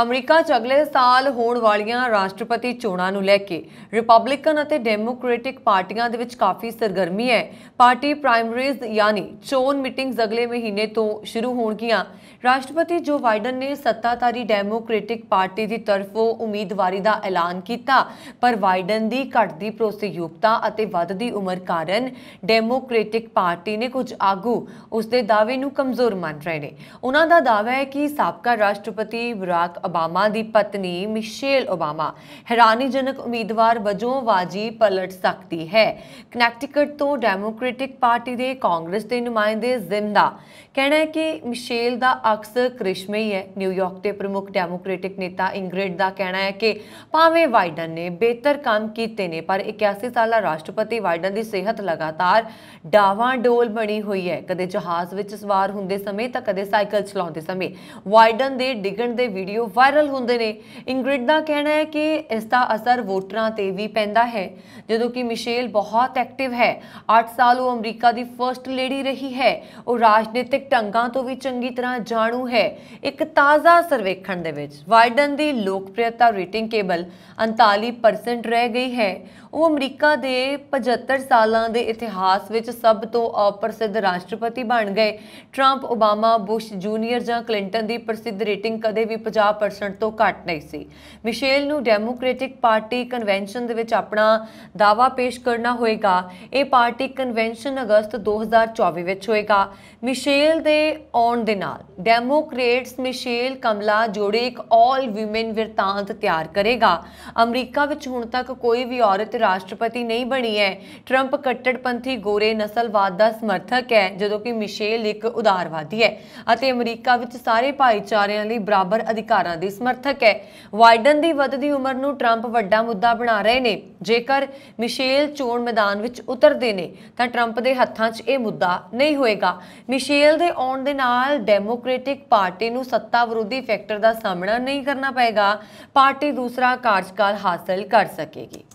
America 'ਚ ਅਗਲੇ ਸਾਲ ਹੋਣ ਵਾਲੀਆਂ ਰਾਸ਼ਟਰਪਤੀ ਚੋਣਾਂ ਨੂੰ ਲੈ ਕੇ ਰਿਪਬਲਿਕਨ ਅਤੇ ਡੈਮੋਕ੍ਰੈਟਿਕ ਪਾਰਟੀਆਂ ਦੇ ਵਿੱਚ ਕਾਫੀ ਸਰਗਰਮੀ ਹੈ ਪਾਰਟੀ ਪ੍ਰਾਇਮਰੀਜ਼ ਯਾਨੀ ਚੋਣ ਮੀਟਿੰਗਸ ਅਗਲੇ ਮਹੀਨੇ ਤੋਂ ਸ਼ੁਰੂ ਹੋਣਗੀਆਂ ਰਾਸ਼ਟਰਪਤੀ ਜੋ ਬਾਈਡਨ ਨੇ ਸੱਤਾਧਾਰੀ ਡੈਮੋਕ੍ਰੈਟਿਕ ਪਾਰਟੀ ਦੀ ਤਰਫੋਂ ਉਮੀਦਵਾਰੀ ਦਾ ਐਲਾਨ ਕੀਤਾ ਪਰ ਬਾਈਡਨ ਦੀ ਘਟਦੀ ਭਰੋਸੇਯੋਗਤਾ ਅਤੇ ਵੱਧਦੀ ਉਮਰ ਕਾਰਨ ਡੈਮੋਕ੍ਰੈਟਿਕ ਪਾਰਟੀ ਨੇ ਕੁਝ ਆਗੂ ਉਸ ਦੇ ਦਾਅਵੇ ਨੂੰ ਕਮਜ਼ੋਰ ਮੰਨ ਰਹੇ ਨੇ ਉਹਨਾਂ ਦਾ ਦਾਅਵਾ ਹੈ ਕਿ ਸਾਬਕਾ ਰਾਸ਼ਟਰਪਤੀ ਬਰਾਕ ਓਬਾਮਾ ਦੀ ਪਤਨੀ ਮਿਸ਼ੇਲ ਓਬਾਮਾ ਹੈਰਾਨੀਜਨਕ ਉਮੀਦਵਾਰ ਵਜੋਂ ਵਾਜੀ ਪਲਟ ਸਕਦੀ ਹੈ ਕਨੈਕਟਿਕਟ ਤੋਂ ਡੈਮੋਕ੍ਰੈਟਿਕ ਪਾਰਟੀ ਦੇ ਕਾਂਗਰਸ ਦੇ ਨੁਮਾਇੰਦੇ ਜ਼ਿੰਦਾ ਕਹਿਣਾ ਹੈ ਕਿ ਮਿਸ਼ੇਲ ਦਾ ਅਕਸ ਕ੍ਰਿਸ਼ਮੇ ਹੀ ਹੈ ਨਿਊਯਾਰਕ ਦੇ ਪ੍ਰਮੁੱਖ ਡੈਮੋਕ੍ਰੈਟਿਕ ਨੇਤਾ ਇੰਗ੍ਰਿਡ ਦਾ ਕਹਿਣਾ ਹੈ ਕਿ ਭਾਵੇਂ ਵਾਈਡਨ ਨੇ ਬਿਹਤਰ ਕੰਮ ਕੀਤੇ ਨੇ ਪਰ 81 ਸਾਲਾ ਰਾਸ਼ਟਰਪਤੀ ਵਾਈਡਨ ਦੀ ਸਿਹਤ ਲਗਾਤਾਰ ਡਾਵਾਂ ਡੋਲ ਬਣੀ ਹੋਈ ਹੈ ਕਦੇ ਜਹਾਜ਼ ਵਿੱਚ ਸਵਾਰ ਹੁੰਦੇ ਸਮੇਂ ਤਾਂ ਕਦੇ ਸਾਈਕਲ ਚਲਾਉਂਦੇ ਸਮੇਂ ਵਾਈਡਨ ਦੇ ਡਿੱਗਣ ਦੇ ਵੀਡੀਓ ਵਾਇਰਲ ਹੁੰਦੇ ਨੇ ਇੰਗ੍ਰਿਡ ਦਾ ਕਹਿਣਾ ਹੈ ਕਿ ਇਸ ਦਾ ਅਸਰ ਵੋਟਰਾਂ ਤੇ ਵੀ ਪੈਂਦਾ ਹੈ ਜਦੋਂ ਕਿ ਮਿਸ਼ੇਲ ਬਹੁਤ ਐਕਟਿਵ ਹੈ 8 ਸਾਲ ਉਹ ਅਮਰੀਕਾ ਦੀ ਫਰਸਟ ਲੇਡੀ ਰਹੀ ਹੈ ਉਹ ਰਾਜਨੀਤਿਕ ਟੰਗਾਂ ਤੋਂ ਵੀ ਚੰਗੀ ਤਰ੍ਹਾਂ ਜਾਣੂ ਹੈ ਇੱਕ ਤਾਜ਼ਾ ਸਰਵੇਖਣ ਦੇ ਵਿੱਚ ਵਾਈਡਨ ਦੀ ਲੋਕਪ੍ਰਿਯਤਾ ਰੇਟਿੰਗ ਕੇਵਲ 39% ਰਹਿ ਗਈ ਹੈ ਉਹ ਅਮਰੀਕਾ ਦੇ 75 ਸਾਲਾਂ ਦੇ ਇਤਿਹਾਸ ਵਿੱਚ ਸਭ ਤੋਂ ਅਪ੍ਰਸਿੱਧ ਰਾਸ਼ਟਰਪਤੀ ਬਣ ਗਏ ਟਰੰਪ ਓਬਾਮਾ ਬੁਸ਼ ਜੂਨੀਅਰ ਜਾਂ ਕਲਿੰਟਨ ਦੀ ਪ੍ਰਸਿੱਧ ਰੇਟਿੰਗ ਕਦੇ ਵੀ 50% ਤੋਂ ਘੱਟ ਨਹੀਂ ਸੀ ਮਿਸ਼ੇਲ ਨੂੰ ਡੈਮੋਕ੍ਰੈਟਿਕ ਪਾਰਟੀ ਕਨਵੈਨਸ਼ਨ ਦੇ ਵਿੱਚ ਆਪਣਾ ਦਾਵਾ ਪੇਸ਼ ਕਰਨਾ ਹੋਏਗਾ ਇਹ ਪਾਰਟੀ ਕਨਵੈਨਸ਼ਨ ਅਗਸਤ 2024 ਵਿੱਚ ਹੋਏਗਾ ਮਿਸ਼ੇਲ ਦੇ ਆਉਣ ਦੇ ਨਾਲ ਡੈਮੋਕ੍ਰੇਟਸ ਮਿਸ਼ੇਲ ਕਮਲਾ ਜੋੜੇ ਇੱਕ ਆਲ ਔਮਨ ਵਿਰਤਾਂਤ ਤਿਆਰ ਕਰੇਗਾ ਅਮਰੀਕਾ ਵਿੱਚ ਹੁਣ ਤੱਕ ਕੋਈ ਵੀ ਔਰਤ ਰਾਸ਼ਟਰਪਤੀ ਨਹੀਂ ਬਣੀ ਹੈ ਟਰੰਪ ਕੱਟੜਪੰਥੀ ਗੋਰੇ ਨਸਲਵਾਦ ਦਾ ਸਮਰਥਕ ਹੈ ਜਦੋਂ ਕਿ ਮਿਸ਼ੇਲ ਇੱਕ ਉਦਾਰਵਾਦੀ ਹੈ ਅਤੇ ਅਮਰੀਕਾ ਵਿੱਚ ਸਾਰੇ ਭਾਈਚਾਰਿਆਂ ਲਈ ਬਰਾਬਰ ਅਧਿਕਾਰਾਂ ਵਿਚਾਰਾਂ ਦੀ ਸਮਰਥਕ ਹੈ ਵਾਈਡਨ ਦੀ ਵੱਧਦੀ ਉਮਰ ਨੂੰ ਟਰੰਪ ਵੱਡਾ ਮੁੱਦਾ ਬਣਾ ਰਹੇ ਨੇ ਜੇਕਰ ਮਿਸ਼ੇਲ ਚੋਣ ਮੈਦਾਨ ਵਿੱਚ ਉਤਰਦੇ ਨੇ ਤਾਂ ਟਰੰਪ ਦੇ ਹੱਥਾਂ 'ਚ ਇਹ ਮੁੱਦਾ ਨਹੀਂ ਹੋਏਗਾ ਮਿਸ਼ੇਲ ਦੇ ਆਉਣ ਦੇ ਨਾਲ ਡੈਮੋਕ੍ਰੈਟਿਕ ਪਾਰਟੀ ਨੂੰ ਸੱਤਾ ਵਿਰੋਧੀ ਫੈਕਟਰ ਦਾ ਸਾਹਮਣਾ ਨਹੀਂ ਕਰਨਾ ਪਏਗਾ ਪਾਰਟੀ ਦੂਸਰਾ ਕਾਰਜਕਾਲ ਹਾਸਲ ਕਰ ਸਕੇਗੀ